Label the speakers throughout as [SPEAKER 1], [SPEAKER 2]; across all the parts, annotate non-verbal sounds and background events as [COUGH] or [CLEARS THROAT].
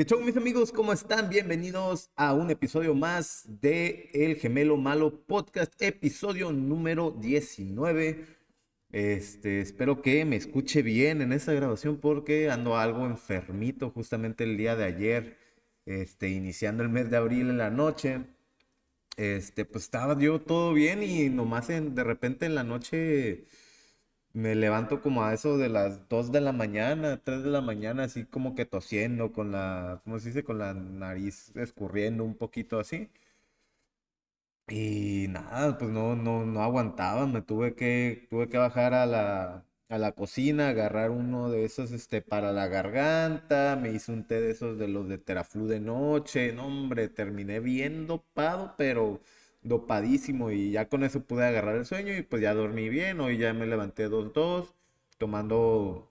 [SPEAKER 1] ¿Qué chau mis amigos? ¿Cómo están? Bienvenidos a un episodio más de El Gemelo Malo Podcast, episodio número 19. Este, espero que me escuche bien en esta grabación porque ando algo enfermito justamente el día de ayer, este, iniciando el mes de abril en la noche. Este, pues estaba yo todo bien y nomás de repente en la noche me levanto como a eso de las 2 de la mañana, 3 de la mañana, así como que tosiendo con la, ¿cómo se dice? Con la nariz escurriendo un poquito así. Y nada, pues no, no, no aguantaba, me tuve que, tuve que bajar a la, a la cocina, agarrar uno de esos este, para la garganta, me hice un té de esos de los de Teraflu de noche, no hombre, terminé viendo dopado, pero dopadísimo y ya con eso pude agarrar el sueño y pues ya dormí bien. Hoy ya me levanté dos 2 tomando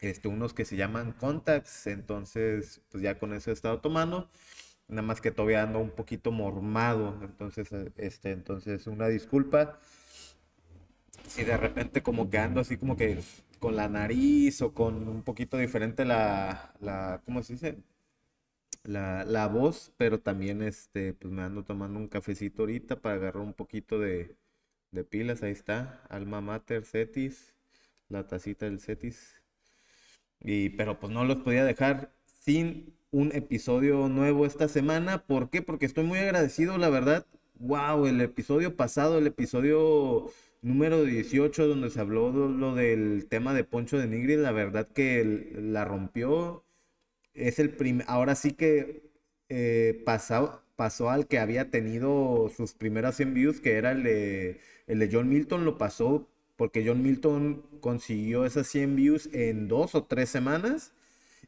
[SPEAKER 1] este, unos que se llaman contacts. Entonces, pues ya con eso he estado tomando. Nada más que todavía ando un poquito mormado. Entonces, eh, este, entonces una disculpa. Si de repente como que ando así como que con la nariz o con un poquito diferente la, la ¿cómo se dice? la, la, voz, pero también este, pues me ando tomando un cafecito ahorita para agarrar un poquito de, pilas. Ahí está, Alma Mater, Cetis, la tacita del Cetis. Y, pero pues no los podía dejar sin un episodio nuevo esta semana. ¿Por qué? Porque estoy muy agradecido, la verdad. Wow, el episodio pasado, el episodio número 18, donde se habló lo, lo del tema de Poncho de Nigri, la verdad que la rompió es el ahora sí que eh, pasó al que había tenido sus primeras 100 views, que era el de, el de John Milton, lo pasó porque John Milton consiguió esas 100 views en dos o tres semanas.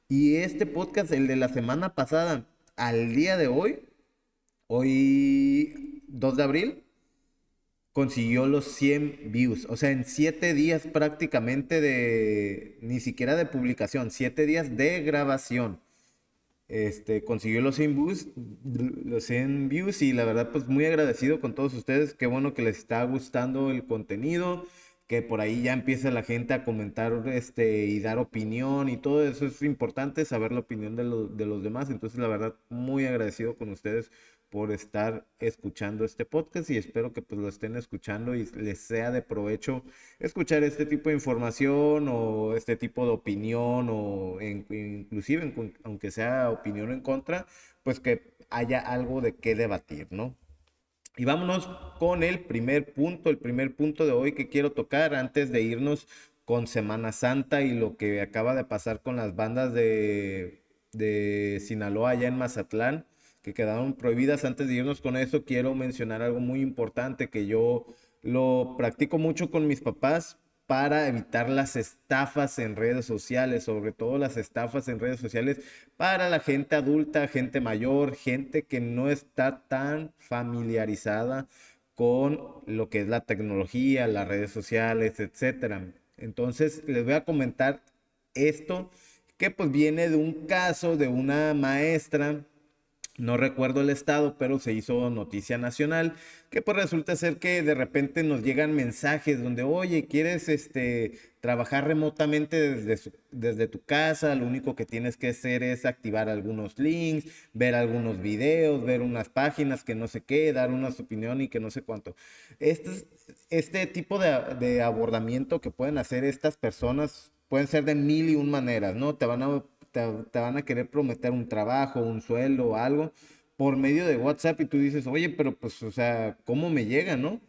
[SPEAKER 1] Y este podcast, el de la semana pasada, al día de hoy, hoy 2 de abril, consiguió los 100 views. O sea, en 7 días prácticamente de, ni siquiera de publicación, 7 días de grabación. Este, consiguió los 100 views, y la verdad pues muy agradecido con todos ustedes. Qué bueno que les está gustando el contenido, que por ahí ya empieza la gente a comentar este, y dar opinión y todo eso es importante, saber la opinión de, de los demás. Entonces la verdad muy agradecido con ustedes por estar escuchando este podcast y espero que pues lo estén escuchando y les sea de provecho escuchar este tipo de información o este tipo de opinión o inclusive aunque sea opinión en contra, pues que haya algo de qué debatir, ¿no? Y vámonos con el primer punto, el primer punto de hoy que quiero tocar antes de irnos con Semana Santa y lo que acaba de pasar con las bandas de, de Sinaloa allá en Mazatlán que quedaron prohibidas. Antes de irnos con eso, quiero mencionar algo muy importante que yo lo practico mucho con mis papás para evitar las estafas en redes sociales, sobre todo las estafas en redes sociales para la gente adulta, gente mayor, gente que no está tan familiarizada con lo que es la tecnología, las redes sociales, etc. Entonces, les voy a comentar esto que pues viene de un caso de una maestra no recuerdo el estado, pero se hizo noticia nacional, que pues resulta ser que de repente nos llegan mensajes donde, oye, ¿quieres este, trabajar remotamente desde, desde tu casa? Lo único que tienes que hacer es activar algunos links, ver algunos videos, ver unas páginas que no sé qué, dar una opinión y que no sé cuánto. Este, este tipo de, de abordamiento que pueden hacer estas personas pueden ser de mil y un maneras, ¿no? Te van a te, van a querer prometer un trabajo, un sueldo o algo por medio de WhatsApp y tú dices, oye, pero pues, o sea, ¿cómo me llega, no?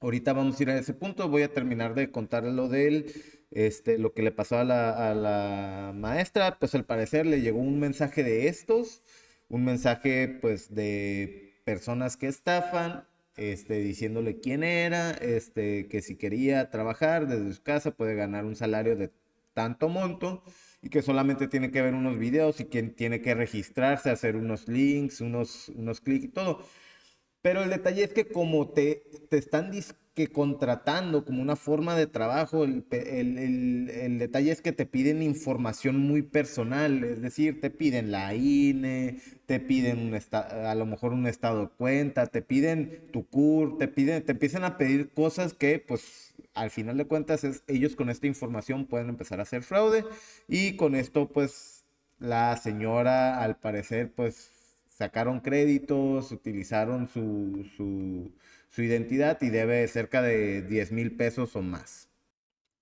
[SPEAKER 1] Ahorita vamos a ir a ese punto, voy a terminar de contar lo de él, este, lo que le pasó a la, a la maestra, pues al parecer le llegó un mensaje de estos, un mensaje pues de personas que estafan, este, diciéndole quién era, este, que si quería trabajar desde su casa puede ganar un salario de tanto monto y que solamente tiene que ver unos videos y quien tiene que registrarse, hacer unos links, unos, unos clics y todo. Pero el detalle es que como te, te están que contratando como una forma de trabajo, el, el, el, el, detalle es que te piden información muy personal, es decir, te piden la INE, te piden a lo mejor un estado de cuenta, te piden tu CUR, te, piden, te empiezan a pedir cosas que pues al final de cuentas ellos con esta información pueden empezar a hacer fraude y con esto pues la señora al parecer pues sacaron créditos, utilizaron su, su, identidad y debe cerca de 10 mil pesos o más.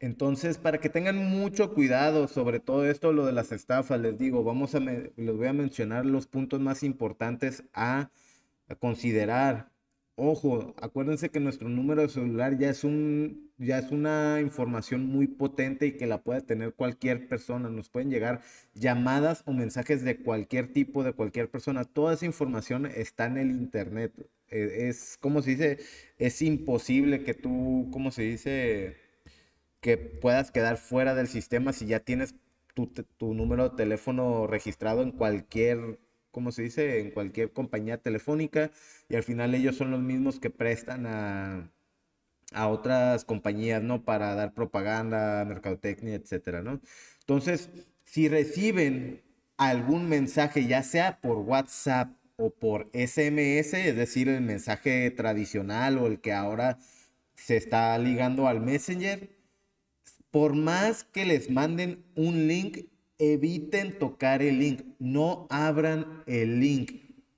[SPEAKER 1] Entonces, para que tengan mucho cuidado sobre todo esto, lo de las estafas, les digo, vamos a les voy a mencionar los puntos más importantes a considerar Ojo, acuérdense que nuestro número de celular ya es, un, ya es una información muy potente y que la puede tener cualquier persona. Nos pueden llegar llamadas o mensajes de cualquier tipo, de cualquier persona. Toda esa información está en el Internet. E, es, como se dice, es imposible que tú, como se dice, que puedas quedar fuera del sistema si ya tienes tu, tu número de teléfono registrado en cualquier como se dice, en cualquier compañía telefónica y al final ellos son los mismos que prestan a, otras compañías, ¿no? Para dar propaganda, mercadotecnia, etcétera, ¿no? Entonces, si reciben algún mensaje, ya sea por WhatsApp o por SMS, es decir, el mensaje tradicional o el que ahora se está ligando al Messenger, por más que les manden un link, eviten tocar el link, no abran el link,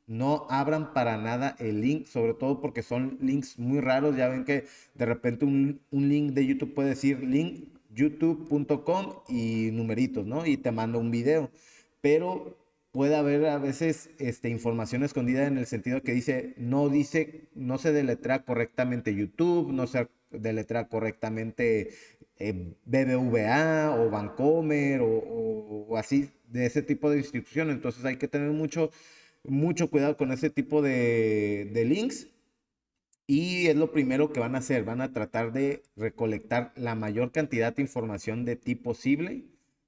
[SPEAKER 1] no abran para nada el link, sobre todo porque son links muy raros, ya ven que de repente un, link de YouTube puede decir link youtube.com y numeritos, ¿no? Y te mando un video, pero puede haber a veces este, información escondida en el sentido que dice, no dice, no se deletrea correctamente YouTube, no se deletrea correctamente eh, BBVA o Bancomer o, así, de ese tipo de institución Entonces hay que tener mucho, mucho cuidado con ese tipo de, de links. Y es lo primero que van a hacer, van a tratar de recolectar la mayor cantidad de información de ti posible,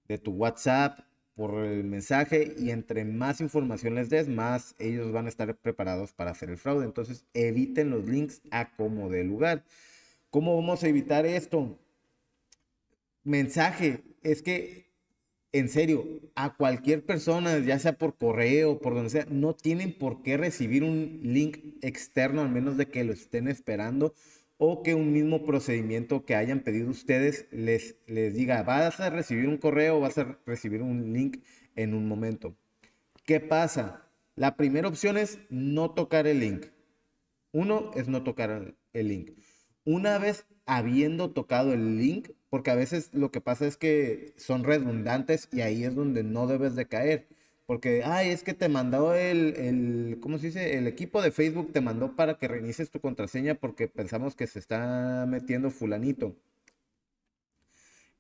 [SPEAKER 1] de tu WhatsApp, por el mensaje y entre más información les des, más ellos van a estar preparados para hacer el fraude. Entonces, eviten los links a como de lugar. ¿Cómo vamos a evitar esto? mensaje, es que en serio, a cualquier persona, ya sea por correo, por donde sea, no tienen por qué recibir un link externo, al menos de que lo estén esperando o que un mismo procedimiento que hayan pedido ustedes les, les diga, vas a recibir un correo, vas a recibir un link en un momento. ¿Qué pasa? La primera opción es no tocar el link. Uno es no tocar el link. Una vez habiendo tocado el link, porque a veces lo que pasa es que son redundantes y ahí es donde no debes de caer. Porque, ay, es que te mandó el, el, ¿cómo se dice? El equipo de Facebook te mandó para que reinicies tu contraseña porque pensamos que se está metiendo fulanito.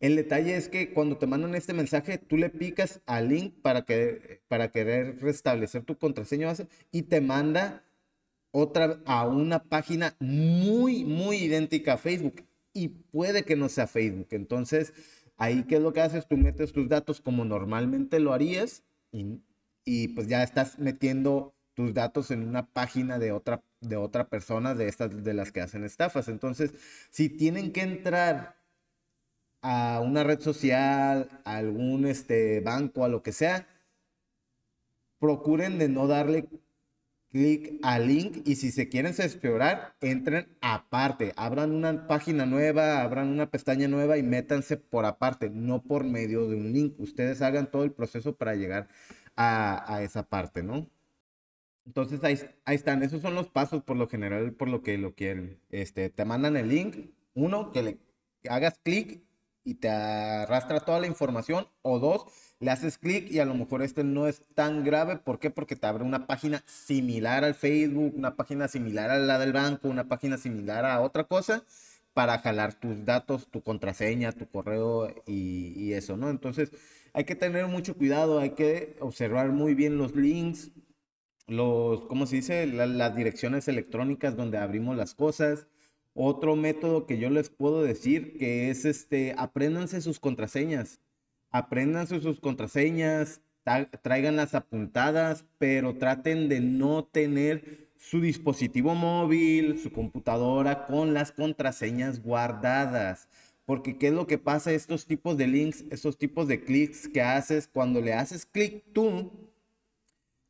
[SPEAKER 1] El detalle es que cuando te mandan este mensaje, tú le picas al link para, que, para querer restablecer tu contraseña y te manda otra a una página muy, muy idéntica a Facebook y puede que no sea Facebook. Entonces, ahí qué es lo que haces, tú metes tus datos como normalmente lo harías y, pues ya estás metiendo tus datos en una página de otra, de otra persona de estas de las que hacen estafas. Entonces, si tienen que entrar a una red social, a algún este, banco, a lo que sea, procuren de no darle clic al link y si se quieren explorar, entren aparte, abran una página nueva, abran una pestaña nueva y métanse por aparte, no por medio de un link. Ustedes hagan todo el proceso para llegar a, esa parte, ¿no? Entonces ahí, ahí, están, esos son los pasos por lo general, por lo que lo quieren. Este, te mandan el link, uno, que le hagas clic y te arrastra toda la información, o dos, le haces clic y a lo mejor este no es tan grave. ¿Por qué? Porque te abre una página similar al Facebook, una página similar a la del banco, una página similar a otra cosa para jalar tus datos, tu contraseña, tu correo y, eso, ¿no? Entonces hay que tener mucho cuidado, hay que observar muy bien los links, los, ¿cómo se dice? las direcciones electrónicas donde abrimos las cosas. Otro método que yo les puedo decir que es este, apréndanse sus contraseñas aprendan sus, contraseñas, traigan las apuntadas, pero traten de no tener su dispositivo móvil, su computadora con las contraseñas guardadas. Porque qué es lo que pasa, estos tipos de links, estos tipos de clics que haces, cuando le haces clic tú,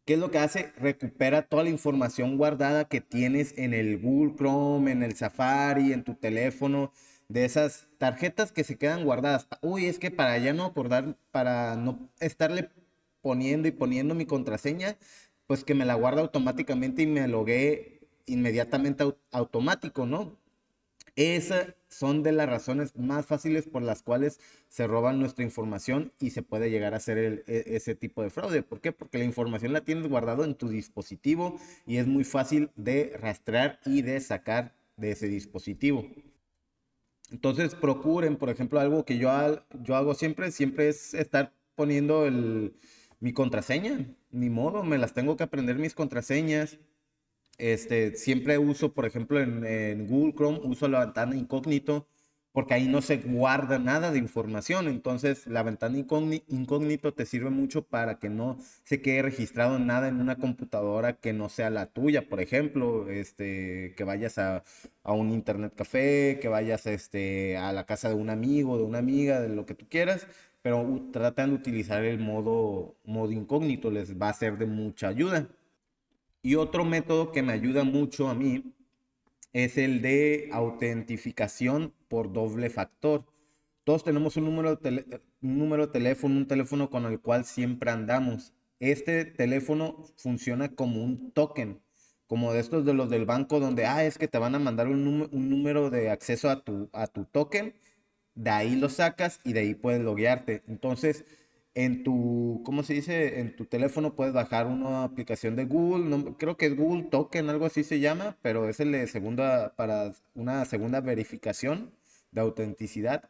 [SPEAKER 1] ¿qué es lo que hace? Recupera toda la información guardada que tienes en el Google Chrome, en el Safari, en tu teléfono de esas tarjetas que se quedan guardadas. Uy, es que para ya no acordar, para no estarle poniendo y poniendo mi contraseña, pues que me la guarda automáticamente y me logue inmediatamente automático, ¿no? Esas son de las razones más fáciles por las cuales se roban nuestra información y se puede llegar a hacer e, ese tipo de fraude. ¿Por qué? Porque la información la tienes guardado en tu dispositivo y es muy fácil de rastrear y de sacar de ese dispositivo. Entonces procuren, por ejemplo, algo que yo, yo hago siempre, siempre es estar poniendo el, mi contraseña. Ni modo, me las tengo que aprender mis contraseñas. Este, siempre uso, por ejemplo, en, en Google Chrome, uso la ventana incógnito porque ahí no se guarda nada de información. Entonces, la ventana incógnito te sirve mucho para que no se quede registrado nada en una computadora que no sea la tuya, por ejemplo, este, que vayas a, un internet café, que vayas este, a la casa de un amigo, de una amiga, de lo que tú quieras, pero tratan de utilizar el modo, modo incógnito, les va a ser de mucha ayuda. Y otro método que me ayuda mucho a mí es el de autentificación por doble factor. Todos tenemos un número, de número teléfono, un teléfono con el cual siempre andamos. Este teléfono funciona como un token, como de estos de los del banco donde, ah, es que te van a mandar un, número de acceso a tu, a tu token, de ahí lo sacas y de ahí puedes loguearte. Entonces, en tu, ¿cómo se dice? En tu teléfono puedes bajar una aplicación de Google, no, creo que es Google Token, algo así se llama, pero es el de segunda, para una segunda verificación de autenticidad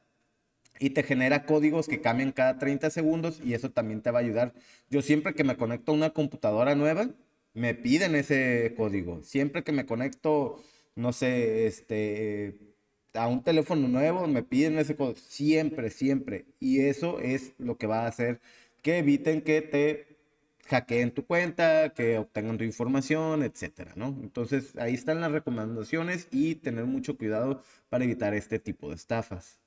[SPEAKER 1] y te genera códigos que cambian cada 30 segundos y eso también te va a ayudar. Yo siempre que me conecto a una computadora nueva, me piden ese código. Siempre que me conecto, no sé, este a un teléfono nuevo, me piden ese código, siempre, siempre. Y eso es lo que va a hacer que eviten que te hackeen tu cuenta, que obtengan tu información, etcétera, ¿no? Entonces, ahí están las recomendaciones y tener mucho cuidado para evitar este tipo de estafas.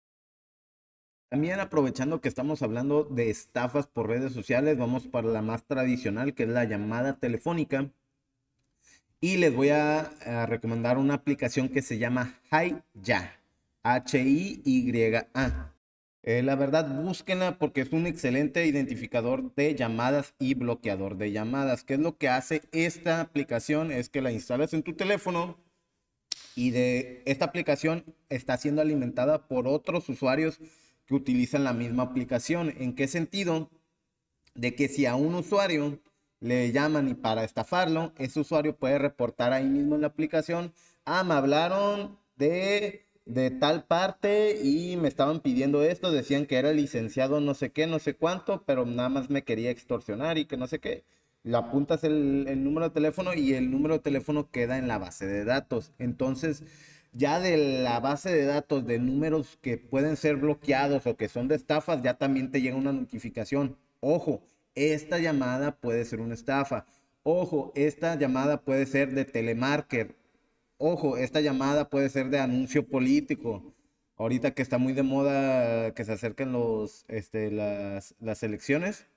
[SPEAKER 1] También aprovechando que estamos hablando de estafas por redes sociales, vamos para la más tradicional, que es la llamada telefónica. Y les voy a, recomendar una aplicación que se llama HiYa. H-I-Y-A. Eh, la verdad, búsquenla porque es un excelente identificador de llamadas y bloqueador de llamadas. ¿Qué es lo que hace esta aplicación? Es que la instalas en tu teléfono y de esta aplicación está siendo alimentada por otros usuarios que utilizan la misma aplicación. ¿En qué sentido? De que si a un usuario le llaman y para estafarlo, ese usuario puede reportar ahí mismo en la aplicación, ah, me hablaron de de tal parte y me estaban pidiendo esto, decían que era licenciado no sé qué, no sé cuánto, pero nada más me quería extorsionar y que no sé qué. la apuntas el, el número de teléfono y el número de teléfono queda en la base de datos. Entonces, ya de la base de datos de números que pueden ser bloqueados o que son de estafas, ya también te llega una notificación. Ojo, esta llamada puede ser una estafa. Ojo, esta llamada puede ser de telemarker Ojo, esta llamada puede ser de anuncio político. Ahorita que está muy de moda que se acerquen los, este, las, las elecciones.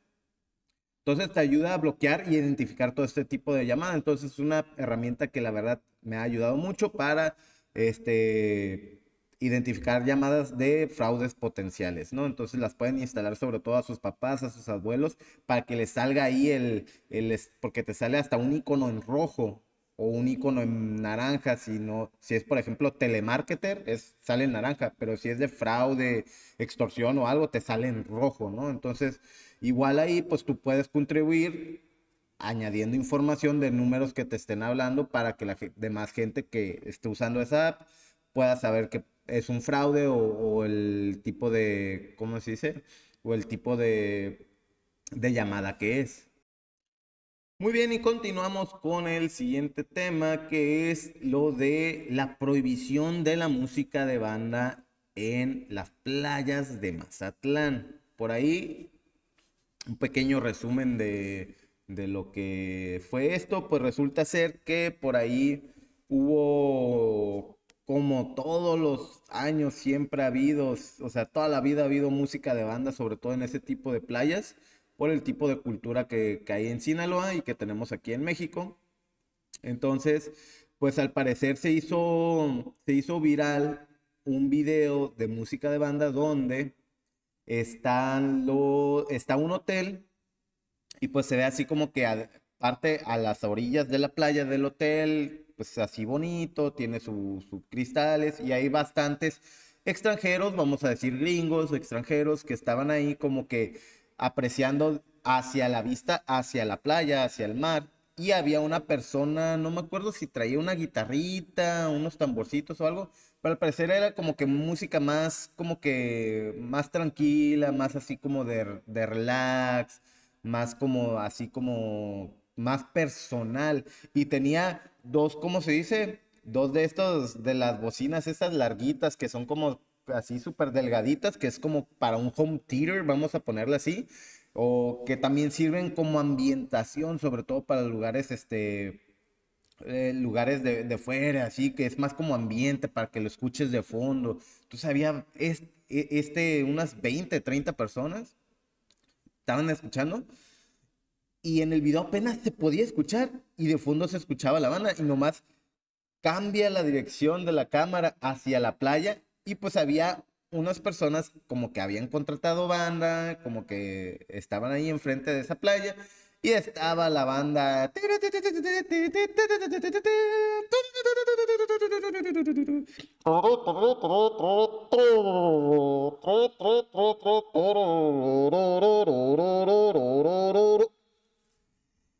[SPEAKER 1] Entonces te ayuda a bloquear y identificar todo este tipo de llamada. Entonces es una herramienta que la verdad me ha ayudado mucho para este, identificar llamadas de fraudes potenciales, ¿no? Entonces las pueden instalar sobre todo a sus papás, a sus abuelos, para que les salga ahí el, el porque te sale hasta un icono en rojo o un icono en naranja, si si es por ejemplo telemarketer, es, sale en naranja, pero si es de fraude, extorsión o algo, te sale en rojo, ¿no? Entonces, igual ahí, pues tú puedes contribuir añadiendo información de números que te estén hablando para que la demás gente que esté usando esa app pueda saber que es un fraude o, el tipo de, ¿cómo se dice? O el tipo de llamada que es. Muy bien, y continuamos con el siguiente tema, que es lo de la prohibición de la música de banda en las playas de Mazatlán. Por ahí, un pequeño resumen de, lo que fue esto, pues resulta ser que por ahí hubo, como todos los años siempre ha habido, o sea, toda la vida ha habido música de banda, sobre todo en ese tipo de playas por el tipo de cultura que, hay en Sinaloa y que tenemos aquí en México. Entonces, pues al parecer se hizo, se hizo viral un video de música de banda donde están lo, está un hotel y pues se ve así como que aparte a las orillas de la playa del hotel, pues así bonito, tiene sus cristales y hay bastantes extranjeros, vamos a decir gringos, extranjeros que estaban ahí como que apreciando hacia la vista, hacia la playa, hacia el mar. Y había una persona, no me acuerdo si traía una guitarrita, unos tamborcitos o algo, pero al parecer era como que música más, como que más tranquila, más así como de, de relax, más como así como más personal. Y tenía dos, ¿cómo se dice? Dos de estos, de las bocinas estas larguitas que son como así súper delgaditas, que es como para un home theater, vamos a ponerle así, o que también sirven como ambientación, sobre todo para lugares, este, eh, lugares de, fuera, así que es más como ambiente para que lo escuches de fondo. Entonces había este, este unas 20, 30 personas estaban escuchando y en el video apenas se podía escuchar y de fondo se escuchaba la banda y nomás cambia la dirección de la cámara hacia la playa y pues había unas personas como que habían contratado banda, como que estaban ahí enfrente de esa playa. Y estaba la banda.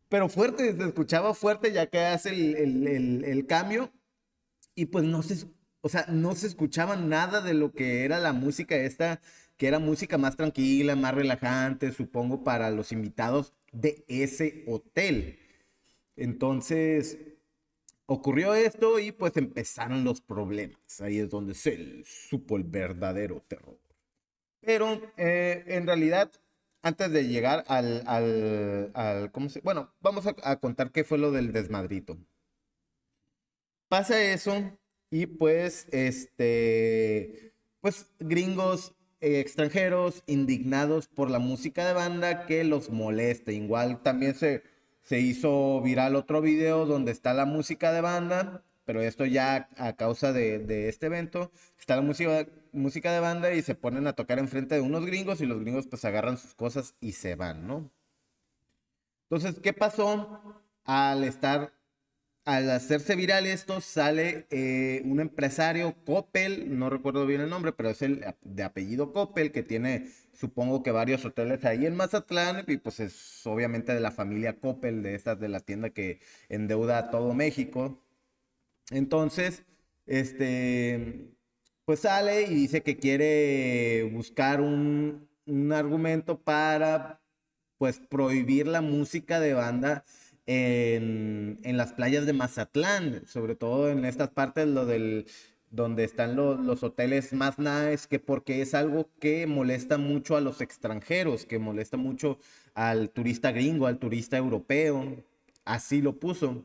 [SPEAKER 1] Pero fuerte, se escuchaba fuerte ya que hace el, cambio. Y pues no se, o sea, no se escuchaba nada de lo que era la música esta, que era música más tranquila, más relajante, supongo, para los invitados de ese hotel. Entonces, ocurrió esto y pues empezaron los problemas. Ahí es donde se supo el verdadero terror. Pero eh, en realidad, antes de llegar al, Bueno, vamos a, a contar qué fue lo del desmadrito. Pasa eso, y pues, este, pues gringos eh, extranjeros indignados por la música de banda que los molesta. Igual también se, se hizo viral otro video donde está la música de banda, pero esto ya a causa de, este evento, está la música, música de banda y se ponen a tocar enfrente de unos gringos y los gringos pues agarran sus cosas y se van, ¿no? Entonces, ¿qué pasó al estar al hacerse viral esto, sale eh, un empresario, Coppel, no recuerdo bien el nombre, pero es el de apellido Coppel, que tiene, supongo que varios hoteles ahí en Mazatlán, y pues es obviamente de la familia Coppel, de esas de la tienda que endeuda a todo México. Entonces, este, pues sale y dice que quiere buscar un, un argumento para, pues, prohibir la música de banda en, las playas de Mazatlán, sobre todo en estas partes lo del, donde están los hoteles más es que porque es algo que molesta mucho a los extranjeros, que molesta mucho al turista gringo, al turista europeo, así lo puso.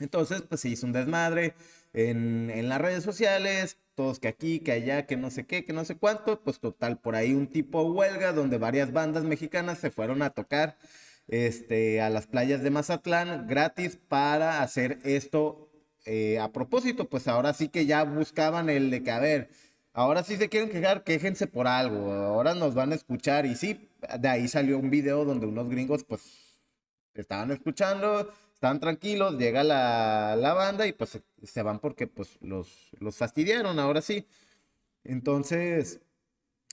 [SPEAKER 1] Entonces, pues se hizo un desmadre en, en las redes sociales, todos que aquí, que allá, que no sé qué, que no sé cuánto, pues total, por ahí un tipo huelga donde varias bandas mexicanas se fueron a tocar este, a las playas de Mazatlán gratis para hacer esto eh, a propósito. Pues ahora sí que ya buscaban el de que, a ver, ahora sí se quieren quejar, quéjense por algo, ahora nos van a escuchar. Y sí, de ahí salió un video donde unos gringos pues estaban escuchando, están tranquilos, llega la, banda y pues se, van porque pues los, los fastidiaron, ahora sí. Entonces,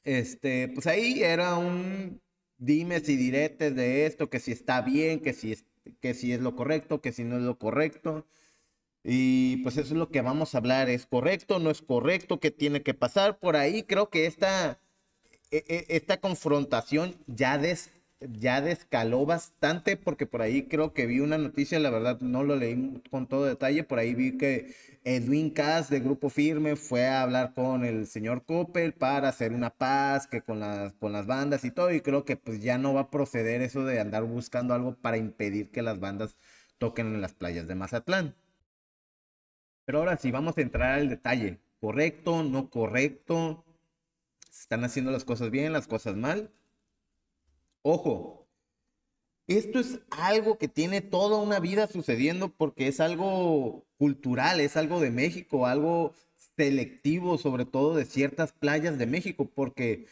[SPEAKER 1] este, pues ahí era un dime si diretes de esto, que si está bien, que si es, que si es lo correcto, que si no es lo correcto. Y pues eso es lo que vamos a hablar, es correcto, no es correcto, qué tiene que pasar por ahí. Creo que esta, e, e, esta confrontación ya des, ya descaló bastante porque por ahí creo que vi una noticia, la verdad no lo leí con todo detalle, por ahí vi que Edwin Cass de Grupo Firme fue a hablar con el señor Coppel para hacer una paz que con las, con las bandas y todo y creo que pues ya no va a proceder eso de andar buscando algo para impedir que las bandas toquen en las playas de Mazatlán. Pero ahora sí, vamos a entrar al detalle. Correcto, no correcto. están haciendo las cosas bien, las cosas mal Ojo, esto es algo que tiene toda una vida sucediendo porque es algo cultural, es algo de México, algo selectivo, sobre todo de ciertas playas de México, porque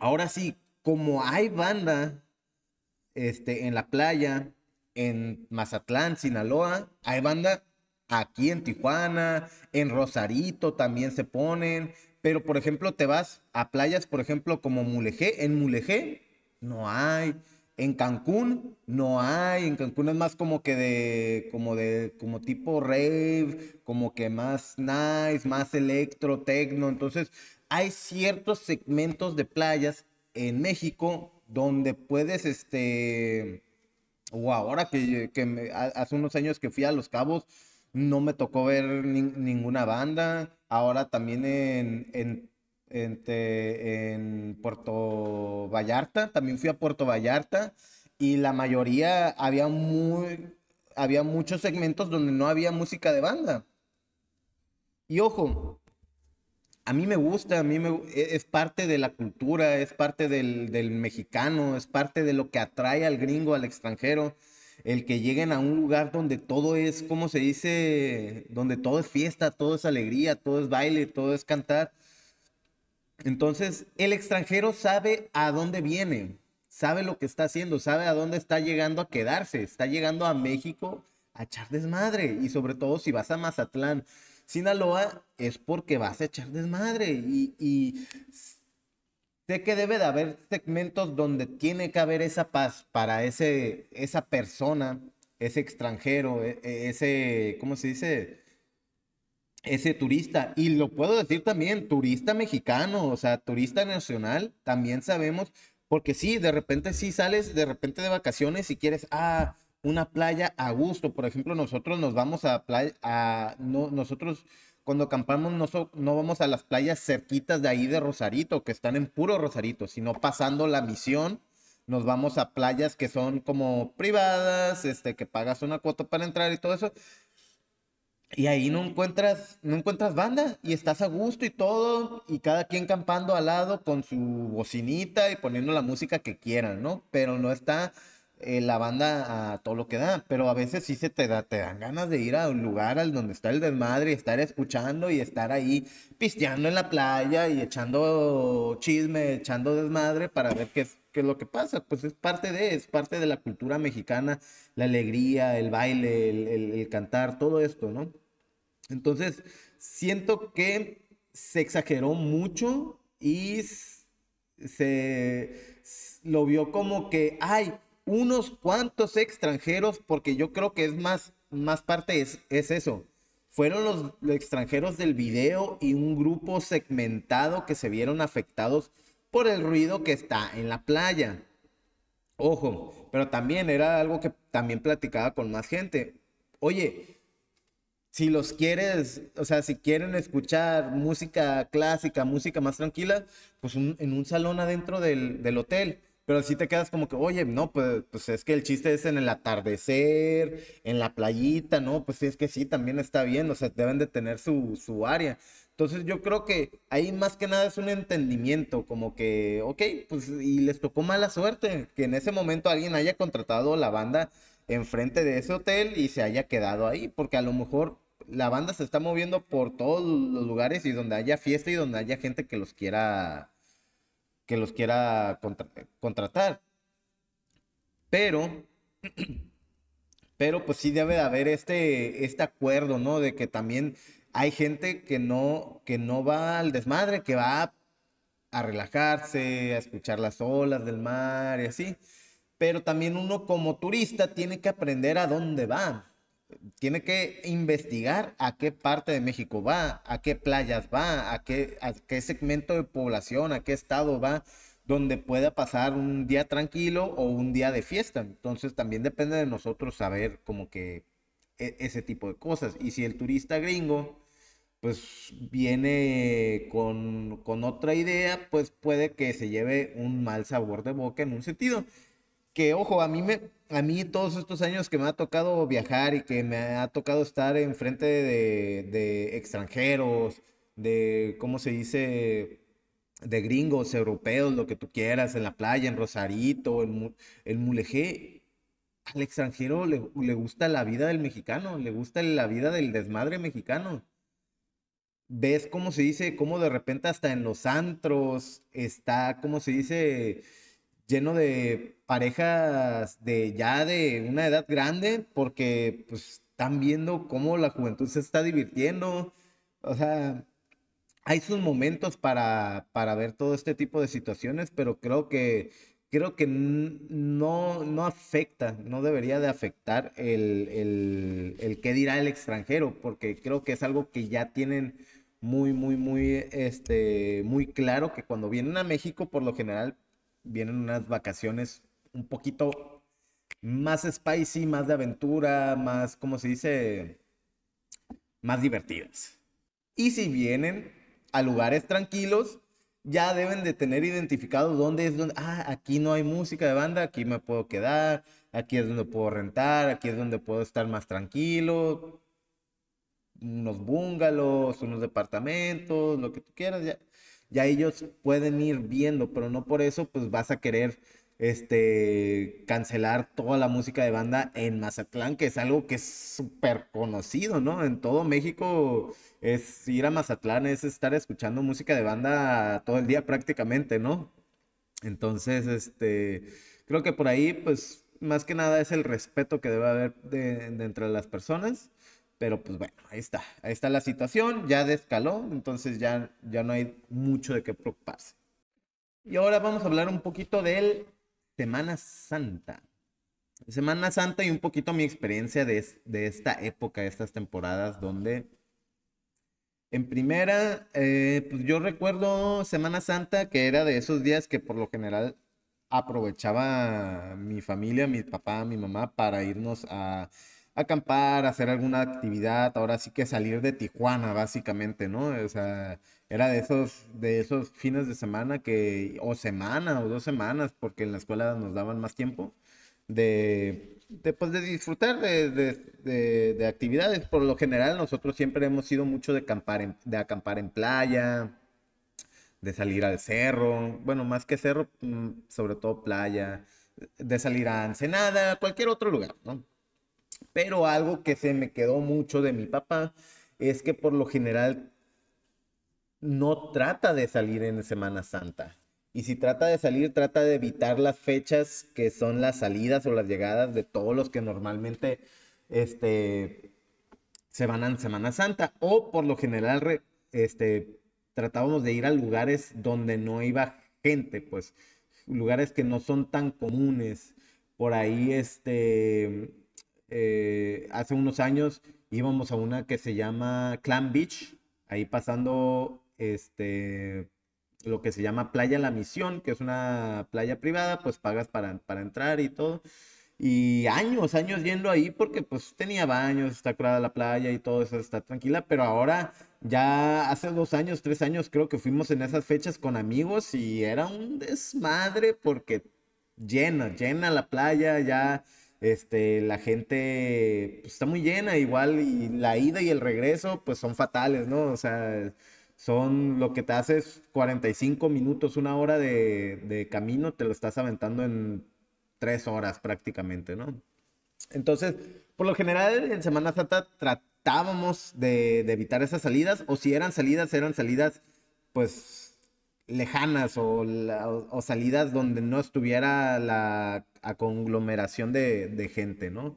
[SPEAKER 1] ahora sí, como hay banda este, en la playa, en Mazatlán, Sinaloa, hay banda aquí en Tijuana, en Rosarito también se ponen, pero por ejemplo te vas a playas, por ejemplo, como Mulegé, en Mulegé no hay. En Cancún no hay, en Cancún es más como que de, como de, como tipo rave, como que más nice, más electro, tecno. Entonces, hay ciertos segmentos de playas en México donde puedes, este, o ahora que, hace unos años que fui a Los Cabos, no me tocó ver ninguna banda. Ahora también en, en este, en Puerto Vallarta, también fui a Puerto Vallarta y la mayoría había muy había muchos segmentos donde no había música de banda. Y ojo, a mí me gusta, a mí me, e, es parte de la cultura, es parte del, del mexicano, es parte de lo que atrae al gringo, al extranjero, el que lleguen a un lugar donde todo es, como se dice, donde todo es fiesta, todo es alegría, todo es baile, todo es cantar. Entonces, el extranjero sabe a dónde viene, sabe lo que está haciendo, sabe a dónde está llegando a quedarse, está llegando a México a echar desmadre. Y sobre todo si vas a Mazatlán, Sinaloa, es porque vas a echar desmadre. Y, sé que debe de haber segmentos donde tiene que haber esa paz para ese, esa persona, ese extranjero, e, e, ese, ¿cómo se dice? ese turista. Y lo puedo decir también, turista mexicano, o sea, turista nacional, también sabemos, porque sí, de repente sí sales, de repente de vacaciones y quieres, ah, una playa a gusto. Por ejemplo, nosotros nos vamos a playa, a, no, nosotros cuando acampamos no, no vamos a las playas cerquitas de ahí de Rosarito, que están en puro Rosarito, sino pasando la misión. Nos vamos a playas que son como privadas, este, que pagas una cuota para entrar y todo eso y ahí no encuentras, no encuentras banda y estás a gusto y todo, y cada quien campando al lado con su bocinita y poniendo la música que quieran, ¿no? Pero no está eh, la banda a todo lo que da, pero a veces sí se te, da, te dan ganas de ir a un lugar al donde está el desmadre y estar escuchando y estar ahí pisteando en la playa y echando chisme, echando desmadre para ver qué es es lo que pasa? Pues es parte de, es parte de la cultura mexicana, la alegría, el baile, el, cantar, todo esto, ¿no? Entonces, siento que se exageró mucho y se lo vio como que hay unos cuantos extranjeros, porque yo creo que es más, más parte es, es eso. Fueron los, los extranjeros del video y un grupo segmentado que se vieron afectados por el ruido que está en la playa. Ojo, pero también era algo que también platicaba con más gente. Oye, si los quieres, o sea, si quieren escuchar música clásica, música más tranquila, pues en un salón adentro del, hotel. Pero si te quedas como que, oye, no, pues, pues es que el chiste es en el atardecer, en la playita, ¿no? Pues es que sí, también está bien, o sea, deben de tener su, su área. Entonces yo creo que ahí más que nada es un entendimiento, como que, ok, pues y les tocó mala suerte que en ese momento alguien haya contratado la banda enfrente de ese hotel y se haya quedado ahí, porque a lo mejor la banda se está moviendo por todos los lugares y donde haya fiesta y donde haya gente que los quiera que los quiera contratar. Pero [CLEARS THROAT] pero pues sí debe de haber este este acuerdo, ¿no? De que también hay gente que no, que no va al desmadre, que va a relajarse, a escuchar las olas del mar y así. Pero también uno como turista tiene que aprender a dónde va. Tiene que investigar a qué parte de México va, a qué playas va, a qué, a qué segmento de población, a qué estado va, donde pueda pasar un día tranquilo o un día de fiesta. Entonces también depende de nosotros saber como que e, ese tipo de cosas. Y si el turista gringo pues viene con, otra idea, pues puede que se lleve un mal sabor de boca en un sentido. Que ojo, a mí me, a mí todos estos años que me ha tocado viajar y que me ha tocado estar enfrente de, de extranjeros, de, ¿cómo se dice? De gringos, europeos, lo que tú quieras, en la playa, en Rosarito, en, mulejé Mulegé. Al extranjero le gusta la vida del mexicano, le gusta la vida del desmadre mexicano ves cómo se dice, cómo de repente hasta en los antros está, cómo se dice, lleno de parejas de ya de una edad grande, porque pues están viendo cómo la juventud se está divirtiendo. O sea, hay sus momentos para, para ver todo este tipo de situaciones, pero creo que creo que no, no afecta, no debería de afectar el, el, el qué dirá el extranjero, porque creo que es algo que ya tienen muy, muy, muy, este, muy claro que cuando vienen a México, por lo general, vienen unas vacaciones un poquito más spicy, más de aventura, más, ¿cómo se dice? Más divertidas. Y si vienen a lugares tranquilos, ya deben de tener identificado dónde es donde, ah, aquí no hay música de banda, aquí me puedo quedar, aquí es donde puedo rentar, aquí es donde puedo estar más tranquilo, unos bungalows, unos departamentos, lo que tú quieras, ya, ya ellos pueden ir viendo, pero no por eso pues vas a querer este, cancelar toda la música de banda en Mazatlán, que es algo que es súper conocido, ¿no? En todo México es ir a Mazatlán, es estar escuchando música de banda todo el día prácticamente, ¿no? Entonces, este, creo que por ahí, pues, más que nada es el respeto que debe haber de, de entre las personas pero pues bueno, ahí está. Ahí está la situación, ya descaló, entonces ya, ya no hay mucho de qué preocuparse. Y ahora vamos a hablar un poquito del Semana Santa. Semana Santa y un poquito mi experiencia de, esta época, de estas temporadas, donde en primera, eh, pues yo recuerdo Semana Santa, que era de esos días que por lo general aprovechaba mi familia, mi papá, mi mamá, para irnos a acampar, hacer alguna actividad, ahora sí que salir de Tijuana, básicamente, ¿no? O sea, era de esos, de esos fines de semana que, o semana, o dos semanas, porque en la escuela nos daban más tiempo, de, de pues, disfrutar de, actividades. Por lo general, nosotros siempre hemos sido mucho de acampar en, de acampar en playa, de salir al cerro, bueno, más que cerro, mm, sobre todo playa, de salir a Ensenada, cualquier otro lugar, ¿no? Pero algo que se me quedó mucho de mi papá es que por lo general no trata de salir en Semana Santa. Y si trata de salir, trata de evitar las fechas que son las salidas o las llegadas de todos los que normalmente este, se van a Semana Santa. O por lo general este, tratábamos de ir a lugares donde no iba gente, pues lugares que no son tan comunes. Por ahí, este, eh, hace unos años íbamos a una que se llama Clam Beach, ahí pasando este lo que se llama Playa La Misión, que es una playa privada, pues pagas para, para entrar y todo. Y años, años yendo ahí porque pues tenía baños, está curada la playa y todo eso, está tranquila, pero ahora ya hace dos años, tres años creo que fuimos en esas fechas con amigos y era un desmadre porque llena, llena la playa, ya este, la gente pues, está muy llena igual y la ida y el regreso pues son fatales, ¿no? O sea, son lo que te haces 45 minutos, una hora de, camino, te lo estás aventando en tres horas prácticamente, ¿no? Entonces, por lo general en Semana Santa tratábamos de, de evitar esas salidas o si eran salidas, eran salidas pues lejanas o, salidas donde no estuviera la conglomeración de, gente, ¿no?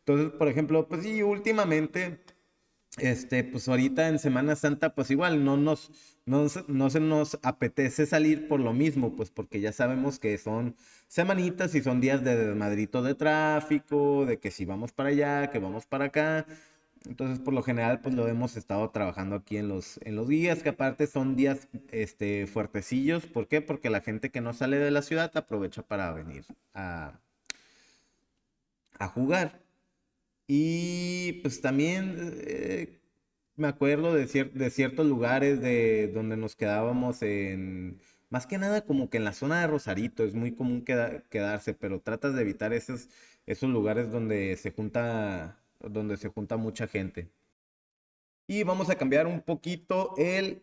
[SPEAKER 1] Entonces, por ejemplo, pues sí, últimamente, este, pues ahorita en Semana Santa, pues igual no nos, no, no se nos apetece salir por lo mismo, pues porque ya sabemos que son semanitas y son días de desmadrito de tráfico, de que si vamos para allá, que vamos para acá, entonces, por lo general, pues lo hemos estado trabajando aquí en los, en los días, que aparte son días este, fuertecillos. ¿Por qué? Porque la gente que no sale de la ciudad aprovecha para venir a, jugar. Y pues también eh, me acuerdo de, ciertos lugares de donde nos quedábamos en... Más que nada como que en la zona de Rosarito es muy común quedarse, pero tratas de evitar esos, esos lugares donde se junta donde se junta mucha gente. Y vamos a cambiar un poquito el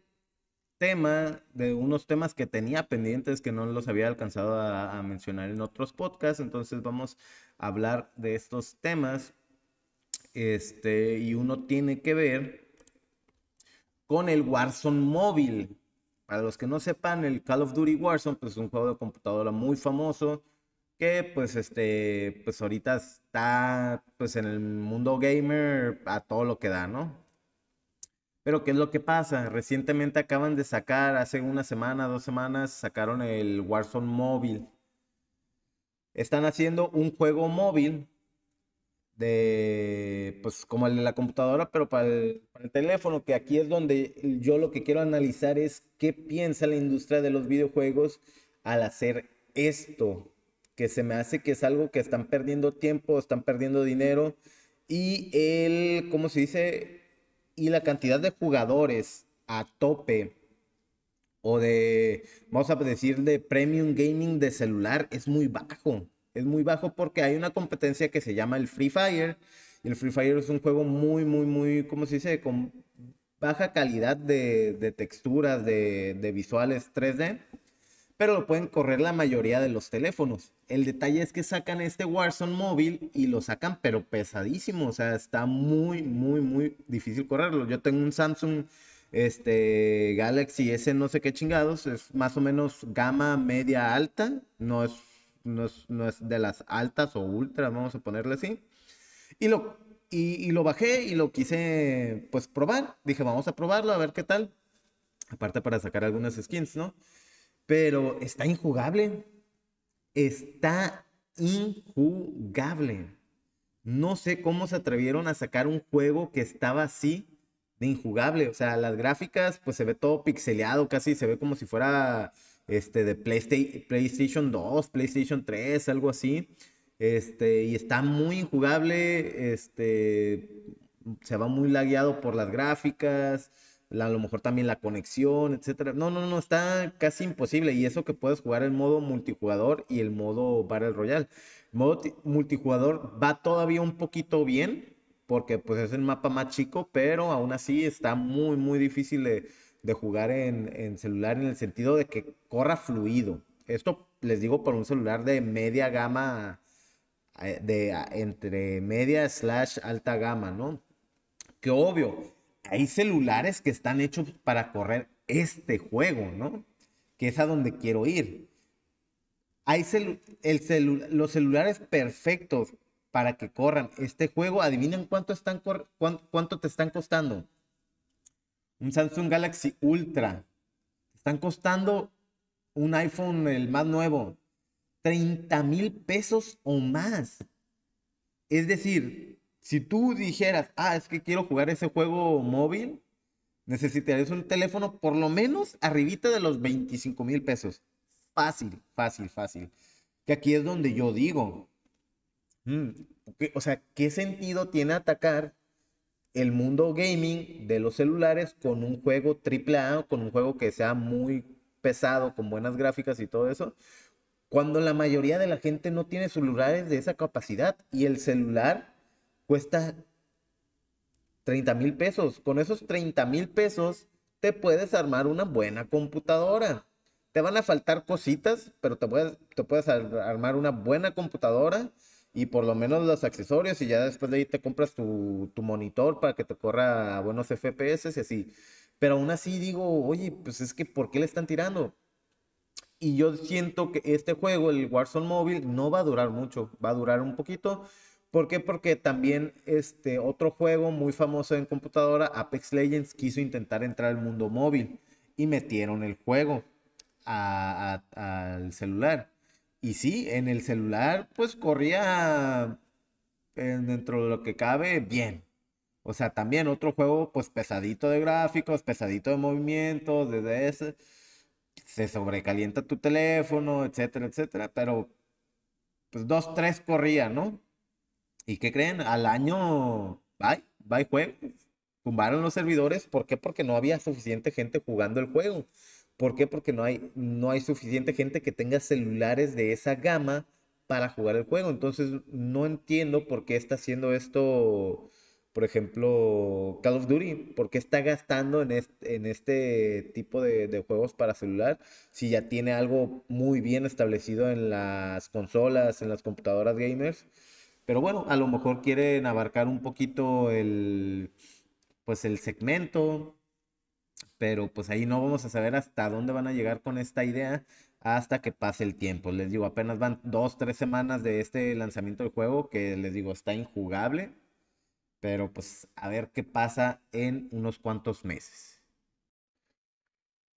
[SPEAKER 1] tema de unos temas que tenía pendientes que no los había alcanzado a, mencionar en otros podcasts. Entonces vamos a hablar de estos temas. Este, y uno tiene que ver con el Warzone móvil. Para los que no sepan, el Call of Duty Warzone pues, es un juego de computadora muy famoso que pues este, pues ahorita está pues en el mundo gamer a todo lo que da, ¿no? Pero ¿qué es lo que pasa? Recientemente acaban de sacar, hace una semana, dos semanas, sacaron el Warzone móvil. Están haciendo un juego móvil de, pues como el de la computadora, pero para el, para el teléfono, que aquí es donde yo lo que quiero analizar es qué piensa la industria de los videojuegos al hacer esto que se me hace que es algo que están perdiendo tiempo, están perdiendo dinero. Y el, ¿cómo se dice? Y la cantidad de jugadores a tope o de, vamos a decir, de premium gaming de celular es muy bajo. Es muy bajo porque hay una competencia que se llama el Free Fire. Y el Free Fire es un juego muy, muy, muy, ¿cómo se dice? Con baja calidad de, texturas, de, de visuales 3D pero lo pueden correr la mayoría de los teléfonos. El detalle es que sacan este Warzone móvil y lo sacan, pero pesadísimo. O sea, está muy, muy, muy difícil correrlo. Yo tengo un Samsung este, Galaxy S no sé qué chingados. Es más o menos gama media alta. No es, no es, de las altas o ultras, vamos a ponerle así. Y lo, y lo bajé y lo quise pues probar. Dije, vamos a probarlo, a ver qué tal. Aparte para sacar algunas skins, ¿no? Pero está injugable. Está injugable. No sé cómo se atrevieron a sacar un juego que estaba así de injugable. O sea, las gráficas, pues se ve todo pixeleado, casi se ve como si fuera este, de PlayStation 2, PlayStation 3, algo así. Este, y está muy injugable. Este, se va muy lagueado por las gráficas a lo mejor también la conexión, etcétera. No, no, no, está casi imposible. Y eso que puedes jugar el modo multijugador y el modo Battle Royale. El modo multijugador va todavía un poquito bien, porque pues es el mapa más chico, pero aún así está muy, muy difícil de, jugar en, celular en el sentido de que corra fluido. Esto les digo por un celular de media gama, eh, de entre media slash alta gama, ¿no? Que obvio, hay celulares que están hechos para correr este juego, ¿no? Que es a donde quiero ir. Hay el los celulares perfectos para que corran este juego. Adivinen cuánto, están cuánto, te están costando. Un Samsung Galaxy Ultra. Están costando un iPhone, el más nuevo, 30 mil pesos o más. Es decir, si tú dijeras, ah, es que quiero jugar ese juego móvil, necesitarías un teléfono por lo menos arribita de los 25 mil pesos. Fácil, fácil, fácil. Que aquí es donde yo digo, mm, o sea, ¿qué sentido tiene atacar el mundo gaming de los celulares con un juego AAA con un juego que sea muy pesado, con buenas gráficas y todo eso? Cuando la mayoría de la gente no tiene celulares de esa capacidad y el celular cuesta 30 mil pesos. Con esos 30 mil pesos te puedes armar una buena computadora. Te van a faltar cositas, pero te puedes, te puedes armar una buena computadora y por lo menos los accesorios y ya después de ahí te compras tu, monitor para que te corra buenos FPS y así. Pero aún así digo, oye, pues es que ¿por qué le están tirando? Y yo siento que este juego, el Warzone Mobile, no va a durar mucho, va a durar un poquito ¿Por qué? Porque también este otro juego muy famoso en computadora, Apex Legends, quiso intentar entrar al mundo móvil y metieron el juego al celular. Y sí, en el celular pues corría dentro de lo que cabe bien. O sea, también otro juego pues pesadito de gráficos, pesadito de movimientos, desde ese se sobrecalienta tu teléfono, etcétera, etcétera, pero pues dos, tres corría, ¿no? ¿Y qué creen? Al año, bye, bye juego. Tumbaron los servidores. ¿Por qué? Porque no había suficiente gente jugando el juego. ¿Por qué? Porque no hay, no hay suficiente gente que tenga celulares de esa gama para jugar el juego. Entonces, no entiendo por qué está haciendo esto, por ejemplo, Call of Duty. ¿Por qué está gastando en este, en este tipo de, de juegos para celular si ya tiene algo muy bien establecido en las consolas, en las computadoras gamers? Pero bueno, a lo mejor quieren abarcar un poquito el, pues el segmento, pero pues ahí no vamos a saber hasta dónde van a llegar con esta idea hasta que pase el tiempo. Les digo, apenas van dos, tres semanas de este lanzamiento del juego que les digo está injugable, pero pues a ver qué pasa en unos cuantos meses.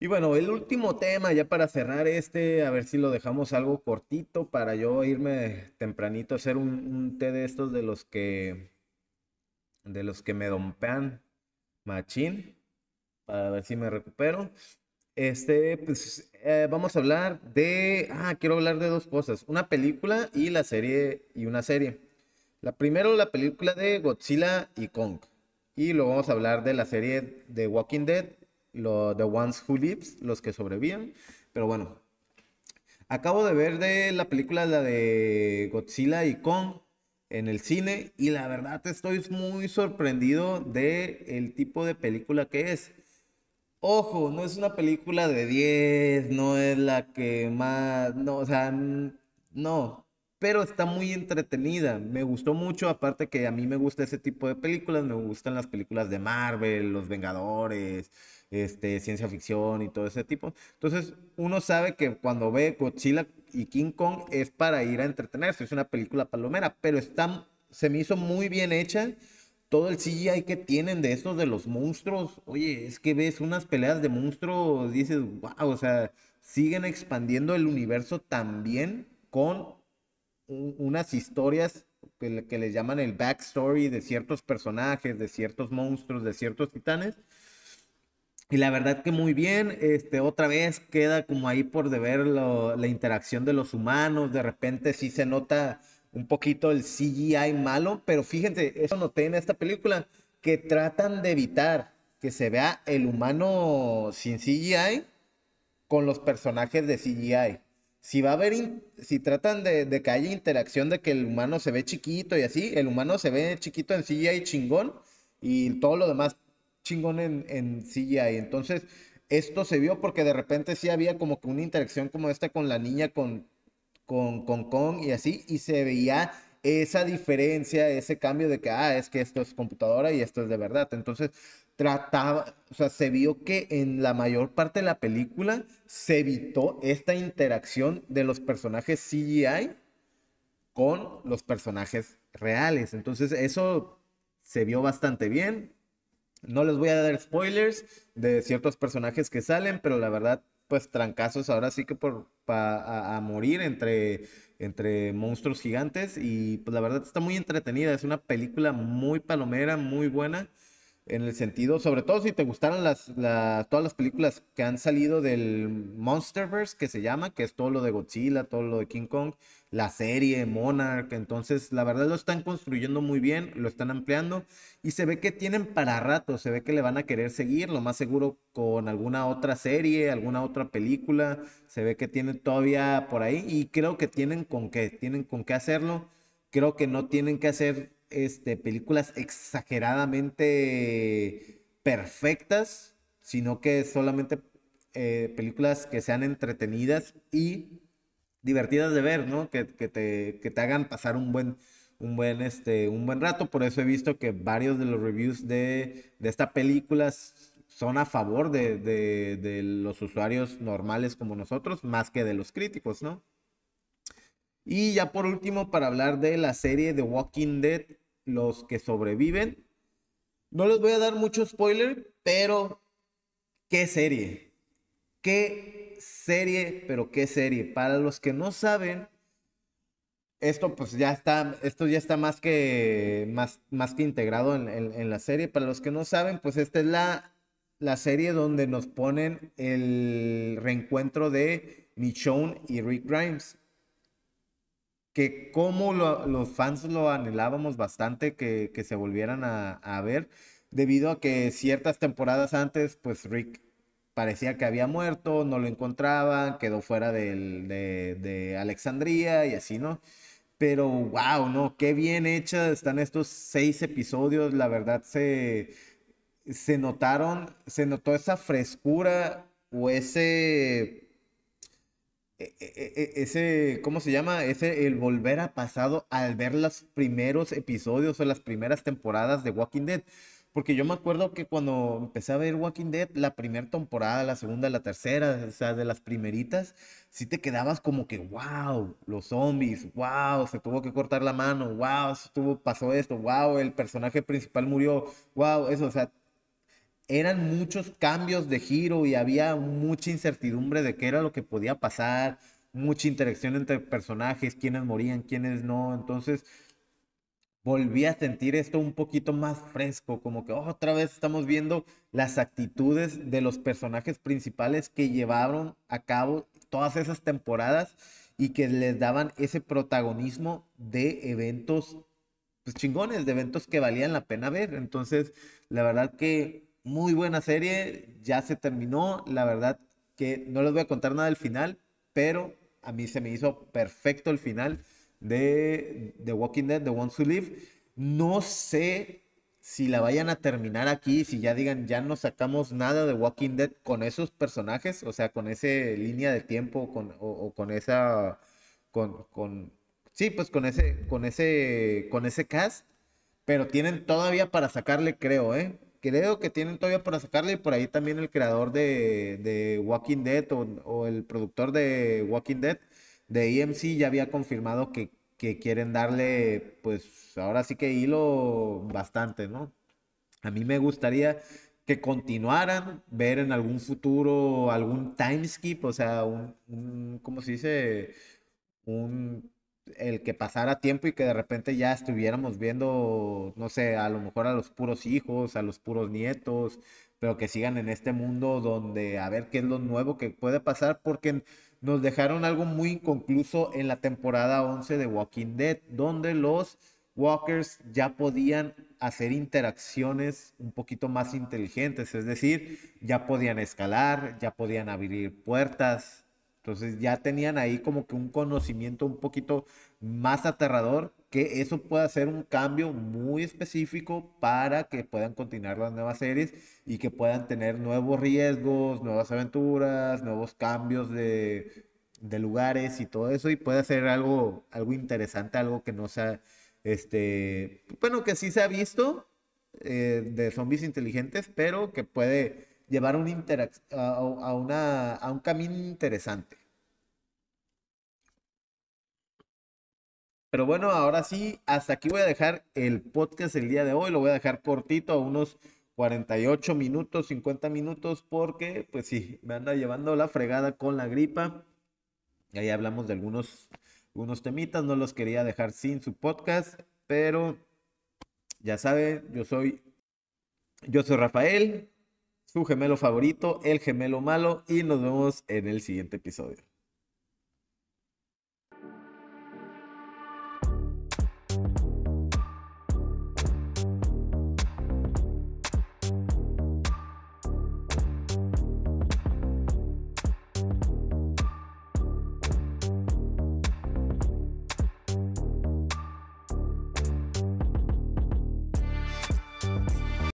[SPEAKER 1] Y bueno, el último tema ya para cerrar este, a ver si lo dejamos algo cortito para yo irme tempranito a hacer un, té de estos de los que de los que me dompean machín para ver si me recupero. Este, pues eh, vamos a hablar de, ah, quiero hablar de dos cosas, una película y la serie y una serie. La primero la película de Godzilla y Kong y luego vamos a hablar de la serie de Walking Dead The Ones Who Lives, los que sobreviven. Pero bueno, acabo de ver de la película la de Godzilla y Kong en el cine y la verdad estoy muy sorprendido de el tipo de película que es. Ojo, no es una película de 10, no es la que más, no, o sea, no, pero está muy entretenida. Me gustó mucho, aparte que a mí me gusta ese tipo de películas, me gustan las películas de Marvel, Los Vengadores, este, ciencia ficción y todo ese tipo. Entonces, uno sabe que cuando ve Godzilla y King Kong es para ir a entretenerse, es una película palomera, pero está, se me hizo muy bien hecha. Todo el CGI que tienen de estos de los monstruos, oye, es que ves unas peleas de monstruos, dices, wow, o sea, siguen expandiendo el universo también con unas historias que, que les llaman el backstory de ciertos personajes, de ciertos monstruos, de ciertos titanes y la verdad que muy bien, este, otra vez queda como ahí por deber lo, la interacción de los humanos, de repente sí se nota un poquito el CGI malo, pero fíjense, eso noté en esta película, que tratan de evitar que se vea el humano sin CGI con los personajes de CGI. Si va a haber, si tratan de, de que haya interacción de que el humano se ve chiquito y así, el humano se ve chiquito en CGI chingón y todo lo demás chingón en, en CGI. Entonces, esto se vio porque de repente sí había como que una interacción como esta con la niña, con, con, con Kong y así, y se veía esa diferencia, ese cambio de que, ah, es que esto es computadora y esto es de verdad. Entonces, trataba, o sea, se vio que en la mayor parte de la película se evitó esta interacción de los personajes CGI con los personajes reales. Entonces, eso se vio bastante bien. No les voy a dar spoilers de ciertos personajes que salen, pero la verdad, pues trancazos ahora sí que por a, morir entre, entre monstruos gigantes. Y pues la verdad está muy entretenida. Es una película muy palomera, muy buena en el sentido, sobre todo si te gustaron las, todas las películas que han salido del Monsterverse, que se llama, que es todo lo de Godzilla, todo lo de King Kong, la serie Monarch, entonces la verdad lo están construyendo muy bien, lo están ampliando y se ve que tienen para rato, se ve que le van a querer seguir, lo más seguro con alguna otra serie, alguna otra película, se ve que tienen todavía por ahí y creo que tienen con qué, tienen con qué hacerlo, creo que no tienen que hacer este, películas exageradamente perfectas, sino que solamente eh, películas que sean entretenidas y divertidas de ver, Que, te, hagan pasar un buen, un buen, este, un buen rato. Por eso he visto que varios de los reviews de, esta película son a favor de, los usuarios normales como nosotros, más que de los críticos, Y ya por último, para hablar de la serie The Walking Dead, los que sobreviven. No les voy a dar mucho spoiler, pero qué serie. Qué serie, pero qué serie. Para los que no saben, esto pues ya está, esto ya está más que, más, más que integrado en, la serie. Para los que no saben, pues esta es la, la serie donde nos ponen el reencuentro de Michonne y Rick Grimes que como los fans lo anhelábamos bastante que, se volvieran a, ver, debido a que ciertas temporadas antes, pues Rick parecía que había muerto, no lo encontraban, quedó fuera de, de, Alexandria y así, ¿no? Pero wow, ¿no? Qué bien hecha están estos seis episodios, la verdad se, se notaron, se notó esa frescura o ese e, e, e, ese, ¿cómo se llama? Ese, el volver a pasado al ver los primeros episodios o las primeras temporadas de Walking Dead. Porque yo me acuerdo que cuando empecé a ver Walking Dead, la primera temporada, la segunda, la tercera, o sea, de las primeritas, Si te quedabas como que, wow, los zombies, wow, se tuvo que cortar la mano, wow, pasó esto, wow, el personaje principal murió, wow, eso, o sea, eran muchos cambios de giro y había mucha incertidumbre de qué era lo que podía pasar, mucha interacción entre personajes, quiénes morían, quiénes no. Entonces, volví a sentir esto un poquito más fresco, como que oh, otra vez estamos viendo las actitudes de los personajes principales que llevaron a cabo todas esas temporadas y que les daban ese protagonismo de eventos pues, chingones, de eventos que valían la pena ver. Entonces, la verdad que muy buena serie, ya se terminó, la verdad que no les voy a contar nada del final, pero a mí se me hizo perfecto el final de The de Walking Dead, The Ones Who Live. No sé si la vayan a terminar aquí, si ya digan, ya no sacamos nada de Walking Dead con esos personajes, o sea, con esa línea de tiempo con, o, con esa, con, con, sí, pues con ese, con ese, con ese cast, pero tienen todavía para sacarle, creo, ¿eh? creo que tienen todavía para sacarle y por ahí también el creador de, Walking Dead o, el productor de Walking Dead de EMC ya había confirmado que, quieren darle pues ahora sí que hilo bastante, ¿no? A mí me gustaría que continuaran, ver en algún futuro algún time skip, o sea, un ¿cómo se dice? Un el que pasara tiempo y que de repente ya estuviéramos viendo, no sé, a lo mejor a los puros hijos, a los puros nietos, pero que sigan en este mundo donde a ver qué es lo nuevo que puede pasar, porque nos dejaron algo muy inconcluso en la temporada 11 de Walking Dead, donde los walkers ya podían hacer interacciones un poquito más inteligentes, es decir, ya podían escalar, ya podían abrir puertas, entonces ya tenían ahí como que un conocimiento un poquito más aterrador, que eso pueda ser un cambio muy específico para que puedan continuar las nuevas series y que puedan tener nuevos riesgos, nuevas aventuras, nuevos cambios de, lugares y todo eso, y puede ser algo, algo interesante, algo que no sea, este, bueno, que sí se ha visto eh, de zombies inteligentes, pero que puede llevar un a, a, una, a un camino interesante. Pero bueno, ahora sí, hasta aquí voy a dejar el podcast el día de hoy. Lo voy a dejar cortito, unos 48 minutos, 50 minutos, porque pues sí, me anda llevando la fregada con la gripa. Y ahí hablamos de algunos, algunos temitas, no los quería dejar sin su podcast, pero ya saben, yo soy, yo soy Rafael, su gemelo favorito, el gemelo malo, y nos vemos en el siguiente episodio.